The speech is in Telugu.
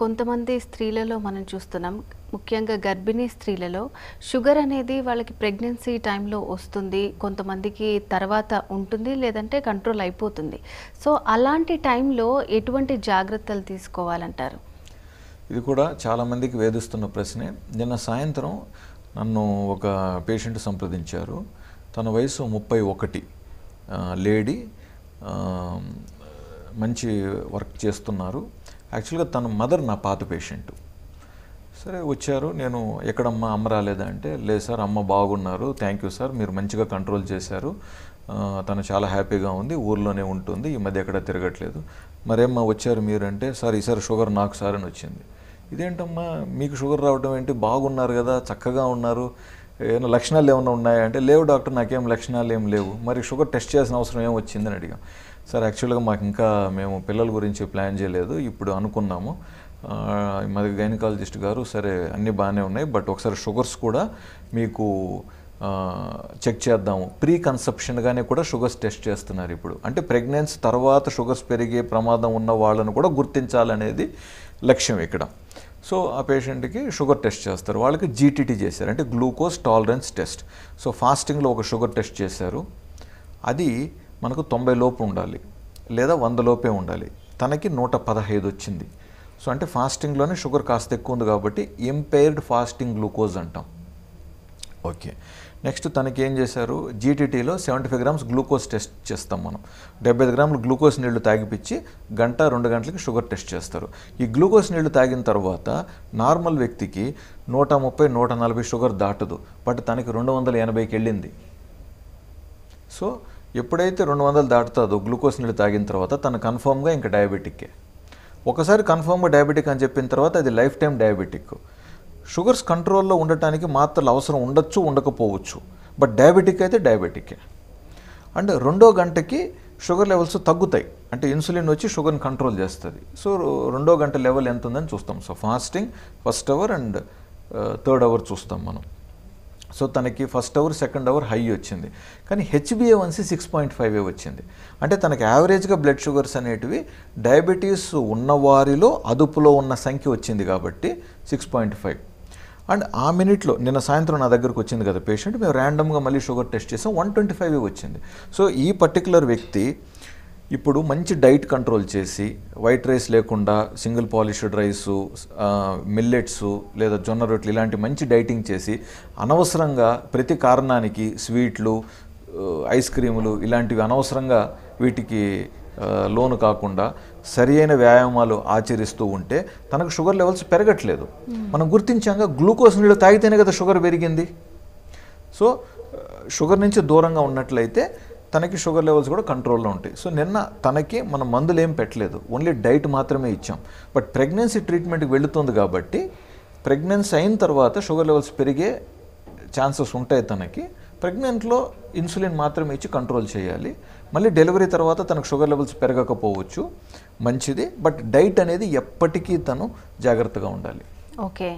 కొంతమంది స్త్రీలలో మనం చూస్తున్నాం ముఖ్యంగా గర్భిణీ స్త్రీలలో షుగర్ అనేది వాళ్ళకి ప్రెగ్నెన్సీ టైంలో వస్తుంది కొంతమందికి తర్వాత ఉంటుంది లేదంటే కంట్రోల్ అయిపోతుంది సో అలాంటి టైంలో ఎటువంటి జాగ్రత్తలు తీసుకోవాలంటారు ఇది కూడా చాలామందికి వేధిస్తున్న ప్రశ్నే నిన్న సాయంత్రం నన్ను ఒక పేషెంట్ సంప్రదించారు తన వయసు ముప్పై ఒకటి లేడీ మంచి వర్క్ చేస్తున్నారు యాక్చువల్గా తన మదర్ నా పాత పేషెంట్ సరే వచ్చారు నేను ఎక్కడమ్మా అమ్మ రాలేదా అంటే లేదు సార్ అమ్మ బాగున్నారు థ్యాంక్ యూ సార్ మీరు మంచిగా కంట్రోల్ చేశారు తను చాలా హ్యాపీగా ఉంది ఊర్లోనే ఉంటుంది ఈ మధ్య ఎక్కడ తిరగట్లేదు మరేమ్మా వచ్చారు మీరంటే సార్ ఈసారి షుగర్ నాకు సార్ అని వచ్చింది ఇదేంటమ్మా మీకు షుగర్ రావడం ఏంటి బాగున్నారు కదా చక్కగా ఉన్నారు ఏమైనా లక్షణాలు ఏమైనా ఉన్నాయా అంటే లేవు డాక్టర్ నాకేం లక్షణాలు ఏం లేవు మరి షుగర్ టెస్ట్ చేయాల్సిన అవసరం ఏం వచ్చిందని అడిగాం సార్ యాక్చువల్గా మాకు ఇంకా మేము పిల్లల గురించి ప్లాన్ చేయలేదు ఇప్పుడు అనుకున్నాము మాది గైనకాలజిస్ట్ గారు సరే అన్నీ బాగానే ఉన్నాయి బట్ ఒకసారి షుగర్స్ కూడా మీకు చెక్ చేద్దాము ప్రీ కన్సెప్షన్గానే కూడా షుగర్స్ టెస్ట్ చేస్తున్నారు ఇప్పుడు అంటే ప్రెగ్నెన్సీ తర్వాత షుగర్స్ పెరిగే ప్రమాదం ఉన్న వాళ్ళను కూడా గుర్తించాలనేది లక్ష్యం ఇక్కడ సో ఆ పేషెంట్కి షుగర్ టెస్ట్ చేస్తారు వాళ్ళకి జీటీటీ చేశారు అంటే గ్లూకోజ్ టాలరెన్స్ టెస్ట్ సో ఫాస్టింగ్లో ఒక షుగర్ టెస్ట్ చేశారు అది మనకు తొంభై లోపు ఉండాలి లేదా వంద లోపే ఉండాలి తనకి నూట పదహైదు వచ్చింది సో అంటే ఫాస్టింగ్లోనే షుగర్ కాస్త ఎక్కువ ఉంది కాబట్టి ఇంపేర్డ్ ఫాస్టింగ్ గ్లూకోజ్ అంటాం ఓకే నెక్స్ట్ తనకి ఏం చేశారు జీటీటీలో seventy five grams glucose test చేస్తాం మనం డెబ్బై ఐదు గ్రాములు గ్లూకోజ్ నీళ్లు తాగిపించి గంట రెండు గంటలకి షుగర్ టెస్ట్ చేస్తారు ఈ గ్లూకోజ్ నీళ్లు తాగిన తర్వాత నార్మల్ వ్యక్తికి నూట ముప్పై నూట నలభై షుగర్ దాటదు బట్ తనకి రెండు వందల ఎనభైకి వెళ్ళింది సో ఎప్పుడైతే రెండు వందలు దాటుతుందో గ్లూకోజ్ నీళ్లు తాగిన తర్వాత తను కన్ఫామ్గా ఇంకా డయాబెటిక్కే ఒకసారి కన్ఫామ్గా డయాబెటిక్ అని చెప్పిన తర్వాత అది లైఫ్ టైం డయాబెటిక్ షుగర్స్ కంట్రోల్లో ఉండటానికి మాత్రలు అవసరం ఉండొచ్చు ఉండకపోవచ్చు బట్ డయాబెటిక్ అయితే డయాబెటికే అండ్ రెండో గంటకి షుగర్ లెవెల్స్ తగ్గుతాయి అంటే ఇన్సులిన్ వచ్చి షుగర్ని కంట్రోల్ చేస్తుంది సో రెండో గంట లెవెల్ ఎంత ఉందని చూస్తాం so fasting first hour and third hour చూస్తాం మనం సో తనకి first hour second hour high వచ్చింది కానీ HbA one c six point five వచ్చింది అంటే తనకి యావరేజ్గా బ్లడ్ షుగర్స్ అనేటివి డయాబెటీస్ ఉన్నవారిలో అదుపులో ఉన్న సంఖ్య వచ్చింది కాబట్టి సిక్స్ పాయింట్ ఫైవ్ అండ్ ఆ మినిట్లో నిన్న సాయంత్రం నా దగ్గరకు వచ్చింది కదా పేషెంట్ మేము ర్యాండమ్గా మళ్ళీ షుగర్ టెస్ట్ చేసాం వన్ ట్వంటీ ఫైవ్ వచ్చింది సో ఈ పర్టికులర్ వ్యక్తి ఇప్పుడు మంచి డైట్ కంట్రోల్ చేసి వైట్ రైస్ లేకుండా సింగిల్ పాలిష్డ్ రైసు మిల్లెట్స్ లేదా జొన్న రొట్లు ఇలాంటి మంచి డైటింగ్ చేసి అనవసరంగా ప్రతి కారణానికి స్వీట్లు ఐస్ క్రీములు ఇలాంటివి అనవసరంగా వీటికి లోను కాకుండా సరి అయిన వ్యాయామాలు ఆచరిస్తూ ఉంటే తనకు షుగర్ లెవెల్స్ పెరగట్లేదు మనం గుర్తించాక గ్లూకోజ్ నీళ్ళు తాగితేనే కదా షుగర్ పెరిగింది సో షుగర్ నుంచి దూరంగా ఉన్నట్లయితే తనకి షుగర్ లెవెల్స్ కూడా కంట్రోల్లో ఉంటాయి సో నిన్న తనకి మనం మందులు ఏం పెట్టలేదు ఓన్లీ డైట్ మాత్రమే ఇచ్చాం బట్ ప్రెగ్నెన్సీ ట్రీట్మెంట్కి వెళుతుంది కాబట్టి ప్రెగ్నెన్సీ అయిన తర్వాత షుగర్ లెవెల్స్ పెరిగే ఛాన్సెస్ ఉంటాయి తనకి ప్రెగ్నెంట్లో ఇన్సులిన్ మాత్రమే ఇచ్చి కంట్రోల్ చేయాలి మళ్ళీ డెలివరీ తర్వాత తనకు షుగర్ లెవెల్స్ పెరగకపోవచ్చు మంచిది బట్ డైట్ అనేది ఎప్పటికీ తను జాగ్రత్తగా ఉండాలి ఓకే